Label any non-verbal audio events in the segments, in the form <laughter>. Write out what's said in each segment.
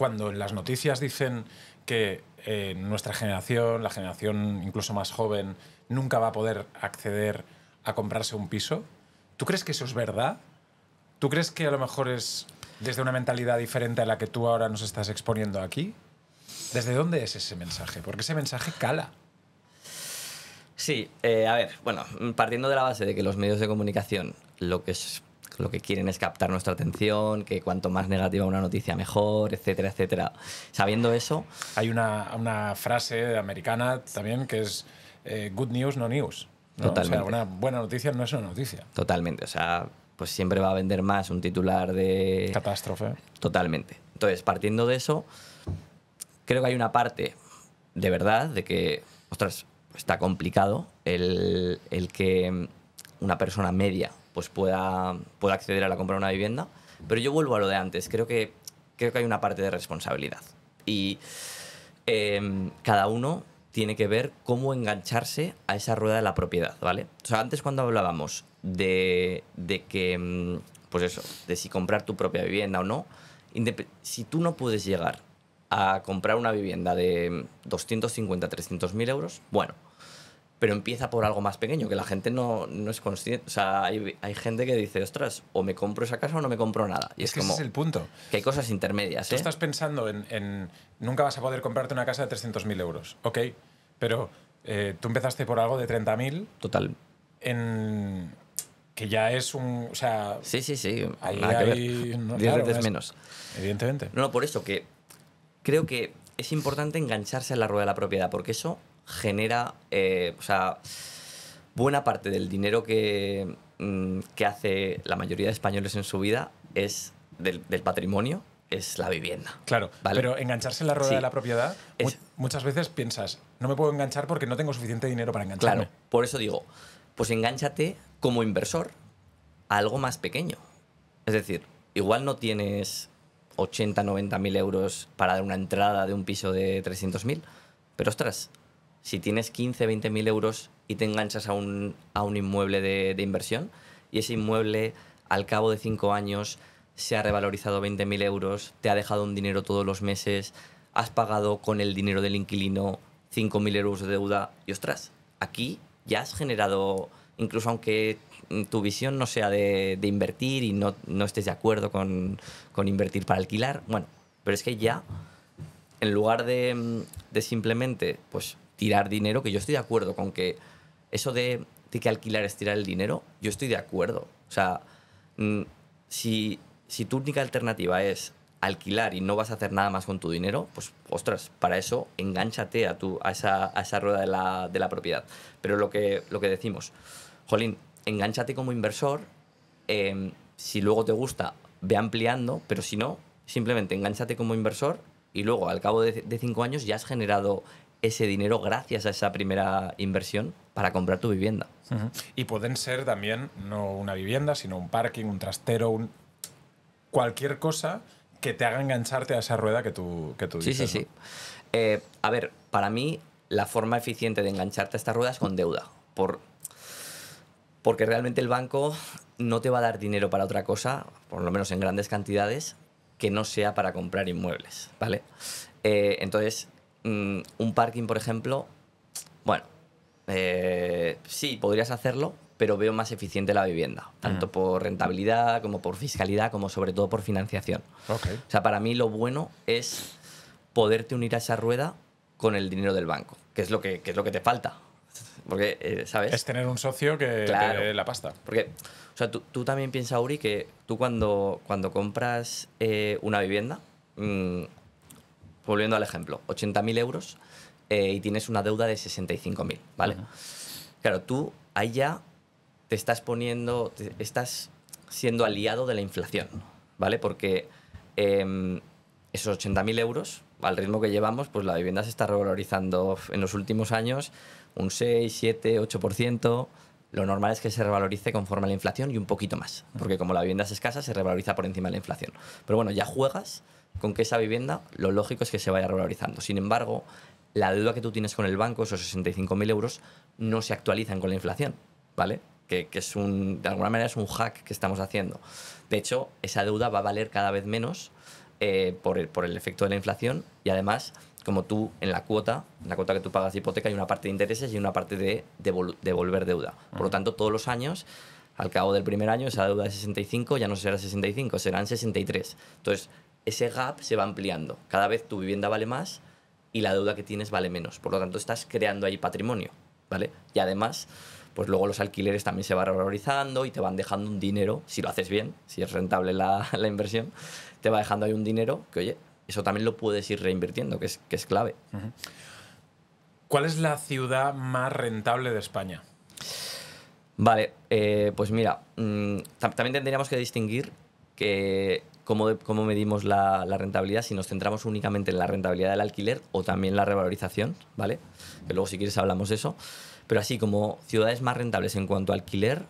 cuando en las noticias dicen que eh, nuestra generación, la generación incluso más joven, nunca va a poder acceder a comprarse un piso, ¿tú crees que eso es verdad? ¿Tú crees que a lo mejor es desde una mentalidad diferente a la que tú ahora nos estás exponiendo aquí? ¿Desde dónde es ese mensaje? Porque ese mensaje cala. Sí, eh, a ver, bueno, partiendo de la base de que los medios de comunicación lo que es, lo que quieren es captar nuestra atención, que cuanto más negativa una noticia mejor, etcétera, etcétera. Sabiendo eso... Hay una, una frase americana también que es eh, good news, no news. Totalmente. O sea, una buena noticia no es una noticia. Totalmente, o sea, pues siempre va a vender más un titular de... Catástrofe. Totalmente. Entonces, partiendo de eso, creo que hay una parte de verdad de que, ostras, está complicado el, el que una persona media pues pueda, pueda acceder a la compra de una vivienda. Pero yo vuelvo a lo de antes, creo que, creo que hay una parte de responsabilidad. Y em, cada uno tiene que ver cómo engancharse a esa rueda de la propiedad, ¿vale? O sea, antes cuando hablábamos de, de que, em, pues eso, de si comprar tu propia vivienda o no, si tú no puedes llegar a comprar una vivienda de 250, 300 mil euros, bueno, pero empieza por algo más pequeño, que la gente no, es consciente. O sea, hay, gente que dice, ostras, o me compro esa casa o no me compro nada. Y es, es que como, es el punto. Que hay cosas intermedias. Tú ¿eh? estás pensando en, nunca vas a poder comprarte una casa de 300.000 euros, ok, pero eh, tú empezaste por algo de 30.000. Total. En, que ya es un. O sea. Sí, sí, sí. Ahí hay, Diez veces menos. Evidentemente. No, no, por eso que creo que es importante engancharse en la rueda de la propiedad, porque eso genera, eh, o sea, buena parte del dinero mm, que, hace la mayoría de españoles en su vida es del, patrimonio, es la vivienda. Claro, pero engancharse en la rueda de la propiedad, muchas veces piensas, no me puedo enganchar porque no tengo suficiente dinero para engancharme. Claro, por eso digo, pues engánchate como inversor a algo más pequeño. Es decir, igual no tienes 80, 90 mil euros para dar una entrada de un piso de 300 mil, pero ostras, si tienes 15, 20 mil euros y te enganchas a un, a un inmueble de, de, inversión y ese inmueble al cabo de cinco años se ha revalorizado 20 mil euros, te ha dejado un dinero todos los meses, has pagado con el dinero del inquilino 5 mil euros de deuda y ostras, aquí ya has generado, incluso aunque tu visión no sea de, invertir y no, estés de acuerdo con, invertir para alquilar, bueno, pero es que ya en lugar de, de, simplemente pues tirar dinero, que yo estoy de acuerdo con que eso de, que alquilar es tirar el dinero, yo estoy de acuerdo. O sea, mm, si, si tu única alternativa es alquilar y no vas a hacer nada más con tu dinero, pues ostras, para eso enganchate a, tu, a, esa, a esa rueda de la, de la, propiedad. Pero lo que, lo que decimos, Jolín, enganchate como inversor, em, si luego te gusta, ve ampliando, pero si no, simplemente enganchate como inversor y luego al cabo de, de cinco años ya has generado ese dinero gracias a esa primera inversión para comprar tu vivienda. Y pueden ser también no una vivienda, sino un parking, un trastero, cualquier cosa que te haga engancharte a esa rueda que tú, que tú dices. Sí, sí, sí. Eh, a ver, para mí la forma eficiente de engancharte a esta rueda es con deuda. Por, porque realmente el banco no te va a dar dinero para otra cosa, por lo menos en grandes cantidades, que no sea para comprar inmuebles, ¿vale? Eh, entonces, Mm, un parking, por ejemplo, bueno, eh, sí, podrías hacerlo, pero veo más eficiente la vivienda, tanto mm. por rentabilidad como por fiscalidad, como sobre todo por financiación. Okay. O sea, para mí lo bueno es poderte unir a esa rueda con el dinero del banco, que es lo que, es lo que te falta. Porque, eh, Es tener un socio que te dé la pasta. Porque, o sea, tú, también piensas, Uri, que tú cuando, cuando compras eh, una vivienda, mm, volviendo al ejemplo, 80.000 euros eh, y tienes una deuda de 65.000, ¿vale? Claro, tú ahí ya te estás poniendo, estás siendo aliado de la inflación, ¿vale? Porque eh, esos 80.000 euros, al ritmo que llevamos, pues la vivienda se está revalorizando en los últimos años un 6, 7, 8%. Lo normal es que se revalorice conforme a la inflación y un poquito más, porque como la vivienda es escasa, se revaloriza por encima de la inflación. Pero bueno, ya juegas con que esa vivienda lo lógico es que se vaya revalorizando. Sin embargo, la deuda que tú tienes con el banco, esos 65.000 euros, no se actualizan con la inflación, ¿vale? Que, es un, de alguna manera es un hack que estamos haciendo. De hecho, esa deuda va a valer cada vez menos eh, por, el, por el efecto de la inflación y además, como tú en la cuota, en la cuota que tú pagas hipoteca, hay una parte de intereses y una parte de devolver deuda. Por lo tanto, todos los años al cabo del primer año esa deuda de 65 ya no será 65, serán 63. Entonces, ese gap se va ampliando. Cada vez tu vivienda vale más y la deuda que tienes vale menos. Por lo tanto, estás creando ahí patrimonio, ¿vale? Y además, pues luego los alquileres también se van valorizando y te van dejando un dinero, si lo haces bien, si es rentable <laughs> la, inversión, te va dejando ahí un dinero que, oye, eso también lo puedes ir reinvirtiendo, que es, que es clave. ¿Cuál es la ciudad más rentable de España? Vale, eh, pues mira, mm, también tendríamos que distinguir que cómo, cómo medimos la, rentabilidad, si nos centramos únicamente en la rentabilidad del alquiler o también la revalorización, ¿vale? Que luego si quieres hablamos de eso. Pero así como ciudades más rentables en cuanto a alquiler,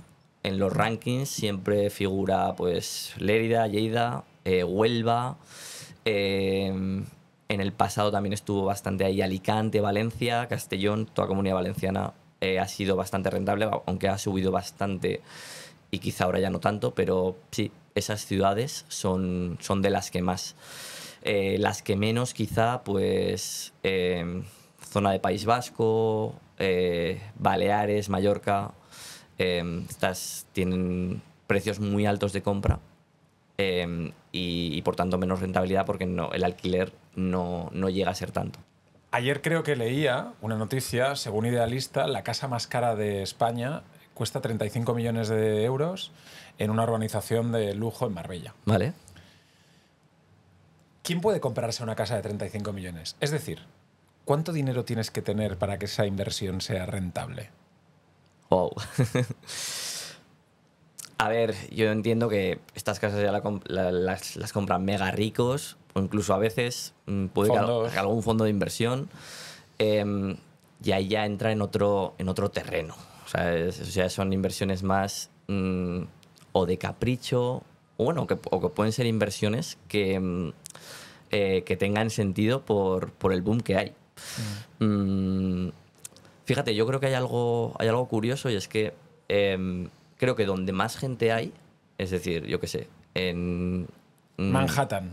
en los rankings siempre figura pues Lérida, Lleida, eh, Huelva. Eh, en el pasado también estuvo bastante ahí Alicante, Valencia, Castellón, toda comunidad valenciana eh, ha sido bastante rentable, aunque ha subido bastante y quizá ahora ya no tanto, pero sí, esas ciudades son, son de las que más. Eh, las que menos quizá, pues em, zona de País Vasco, eh, Baleares, Mallorca, em, estas tienen precios muy altos de compra em, y, por tanto menos rentabilidad porque no, el alquiler no, no llega a ser tanto. Ayer creo que leía una noticia, según Idealista, la casa más cara de España cuesta 35 millones de euros en una urbanización de lujo en Marbella. Vale. ¿Quién puede comprarse una casa de 35 millones? Es decir, ¿cuánto dinero tienes que tener para que esa inversión sea rentable? Wow. <laughs> A ver, yo entiendo que estas casas ya las, compran mega ricos o incluso a veces mm, puede que, algún fondo de inversión. Em, y ahí ya entra en otro, en otro terreno o sea son inversiones más mm, o de capricho, o bueno, que, o que pueden ser inversiones que, mm, eh, que tengan sentido por, el boom que hay. Mm. fíjate, yo creo que hay algo, hay algo curioso y es que em, creo que donde más gente hay, es decir, yo qué sé, en... Manhattan.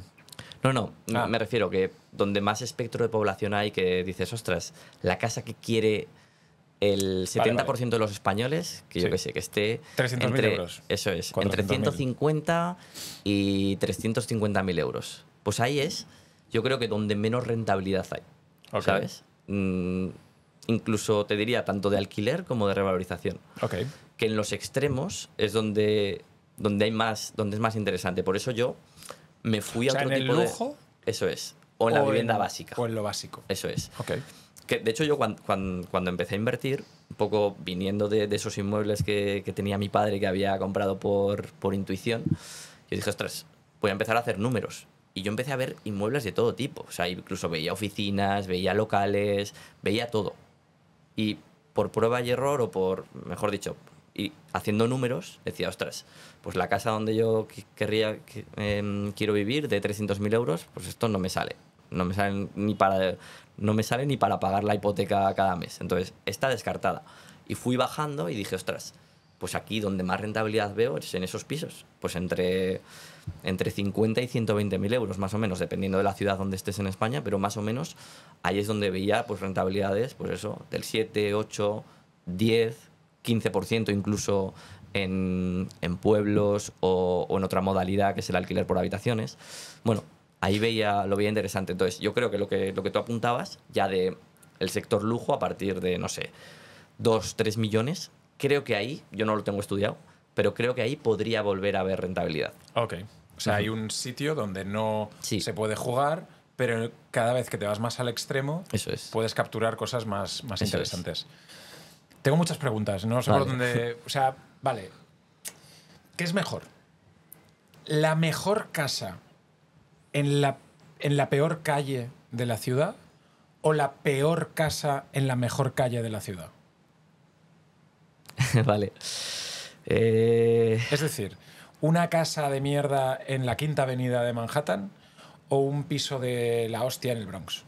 No, no, ah. me refiero que donde más espectro de población hay que dices, ostras, la casa que quiere el 70% de los españoles, que yo que sé, que esté... 300.000 euros. Eso es, entre 150 y 350.000 euros. Pues ahí es, yo creo que donde menos rentabilidad hay, ¿sabes? Mm, incluso te diría tanto de alquiler como de revalorización. Que en los extremos es donde, donde, hay más, donde es más interesante. Por eso yo me fui a otro el lujo, Eso es. O en la vivienda básica. O en lo básico. Eso es. Ok de hecho, yo cuando, empecé a invertir, un poco viniendo de, esos inmuebles que, tenía mi padre que había comprado por, por intuición, yo dije, ostras, voy a empezar a hacer números. Y yo empecé a ver inmuebles de todo tipo. O sea, incluso veía oficinas, veía locales, veía todo. Y por prueba y error, o por, mejor dicho, y haciendo números, decía, ostras, pues la casa donde yo querría, em, quiero vivir de 300.000 euros, pues esto no me sale no me salen ni para, no me sale ni para pagar la hipoteca cada mes. Entonces, está descartada. Y fui bajando y dije, ostras, pues aquí donde más rentabilidad veo es en esos pisos. Pues entre, entre 50 y 120 mil euros, más o menos, dependiendo de la ciudad donde estés en España, pero más o menos ahí es donde veía pues, rentabilidades, pues eso, del 7, 8, 10, 15% incluso en, pueblos o, o en otra modalidad que es el alquiler por habitaciones. Bueno, ahí veía, lo veía interesante. Entonces, yo creo que lo que, lo que tú apuntabas, ya de el sector lujo, a partir de, no sé, dos, tres millones, creo que ahí, yo no lo tengo estudiado, pero creo que ahí podría volver a haber rentabilidad. Ok. O sea, hay un sitio donde no se puede jugar, pero cada vez que te vas más al extremo, Eso puedes capturar cosas más, más interesantes. Tengo muchas preguntas, no sé por dónde. O sea, vale. ¿Qué es mejor? La mejor casa en la, en la peor calle de la ciudad o la peor casa en la mejor calle de la ciudad? <laughs> vale. Eh, es decir, una casa de mierda en la Quinta Avenida de Manhattan o un piso de la hostia en el Bronx.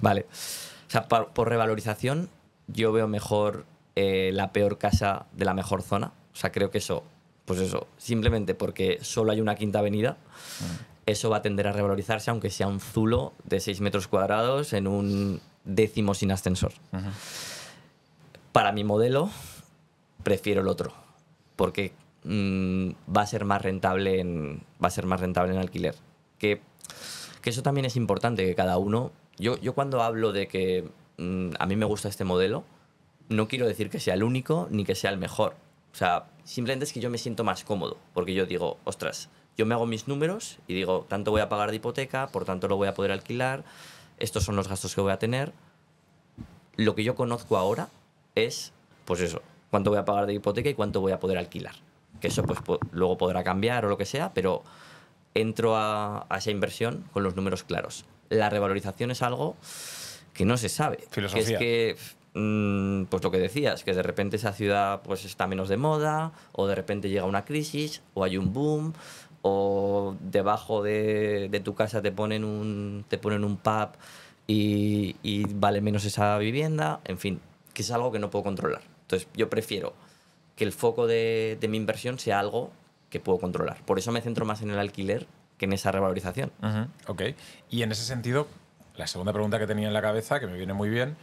Vale. O sea, por, revalorización, yo veo mejor eh, la peor casa de la mejor zona. O sea, creo que eso, pues eso, simplemente porque solo hay una quinta avenida. Mm eso va a tender a revalorizarse, aunque sea un zulo de 6 metros cuadrados en un décimo sin ascensor. Para mi modelo, prefiero el otro, porque mm, va, a ser más rentable en, va a ser más rentable en alquiler. Que, que eso también es importante, que cada uno... Yo, cuando hablo de que mm, a mí me gusta este modelo, no quiero decir que sea el único ni que sea el mejor. O sea, simplemente es que yo me siento más cómodo, porque yo digo, ostras, yo me hago mis números y digo, tanto voy a pagar de hipoteca, por tanto lo voy a poder alquilar, estos son los gastos que voy a tener. Lo que yo conozco ahora es, pues eso, cuánto voy a pagar de hipoteca y cuánto voy a poder alquilar. Que eso pues luego podrá cambiar o lo que sea, pero entro a, esa inversión con los números claros. La revalorización es algo que no se sabe. Filosofía. Que es mm, que, pues lo que decías, que de repente esa ciudad pues está menos de moda, o de repente llega una crisis, o hay un boom, o debajo de, tu casa te ponen un, te ponen un pub y, vale menos esa vivienda, en fin, que es algo que no puedo controlar. Entonces yo prefiero que el foco de, mi inversión sea algo que puedo controlar. Por eso me centro más en el alquiler que en esa revalorización. Ok. Y en ese sentido, la segunda pregunta que tenía en la cabeza, que me viene muy bien,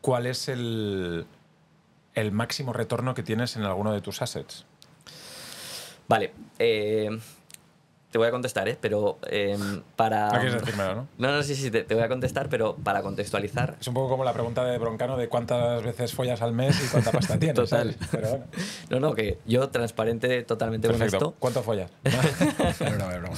¿cuál es el, el máximo retorno que tienes en alguno de tus assets? Vale. Eh, te voy a contestar, ¿eh? Pero em, para... No quieres ¿no? No, no, sí, sí, te, voy a contestar, pero para contextualizar... Es un poco como la pregunta de Broncano de cuántas veces follas al mes y cuánta pasta <laughs> tienes. Total. <laughs> No, no, que yo transparente totalmente con esto. ¿Cuánto follas? <laughs> no, no, no,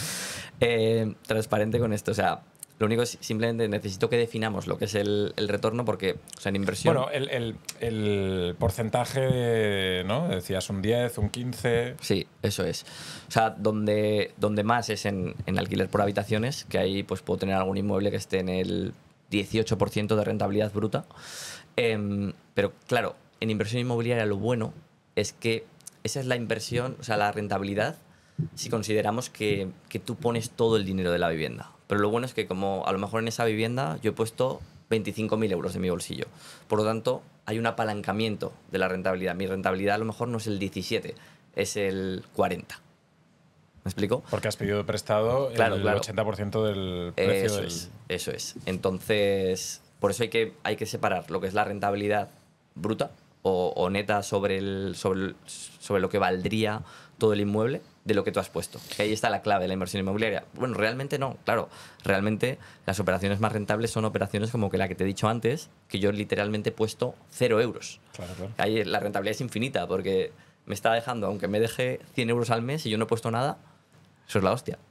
eh, transparente con esto, o sea, lo único es simplemente necesito que definamos lo que es el, retorno, porque, o sea, en inversión. Bueno, el, porcentaje, ¿no? Decías un 10, un 15. Sí, eso es. O sea, donde, donde más es en, en alquiler por habitaciones, que ahí pues puedo tener algún inmueble que esté en el 18% de rentabilidad bruta. Em, pero claro, en inversión inmobiliaria lo bueno es que esa es la inversión, o sea, la rentabilidad, si consideramos que, que tú pones todo el dinero de la vivienda. Pero lo bueno es que como a lo mejor en esa vivienda yo he puesto 25.000 euros de mi bolsillo. Por lo tanto, hay un apalancamiento de la rentabilidad. Mi rentabilidad a lo mejor no es el 17, es el 40. ¿Me explico? Porque has pedido prestado claro, el 80% del precio. Eso es, eso es. Entonces, por eso hay que, separar lo que es la rentabilidad bruta o, neta sobre, el, sobre, sobre lo que valdría todo el inmueble de lo que tú has puesto. Que ahí está la clave de la inversión inmobiliaria. Bueno, realmente no, claro. Realmente las operaciones más rentables son operaciones como que la que te he dicho antes, que yo literalmente he puesto cero euros. Claro, Ahí la rentabilidad es infinita porque me está dejando, aunque me deje 100 euros al mes y yo no he puesto nada, eso es la hostia.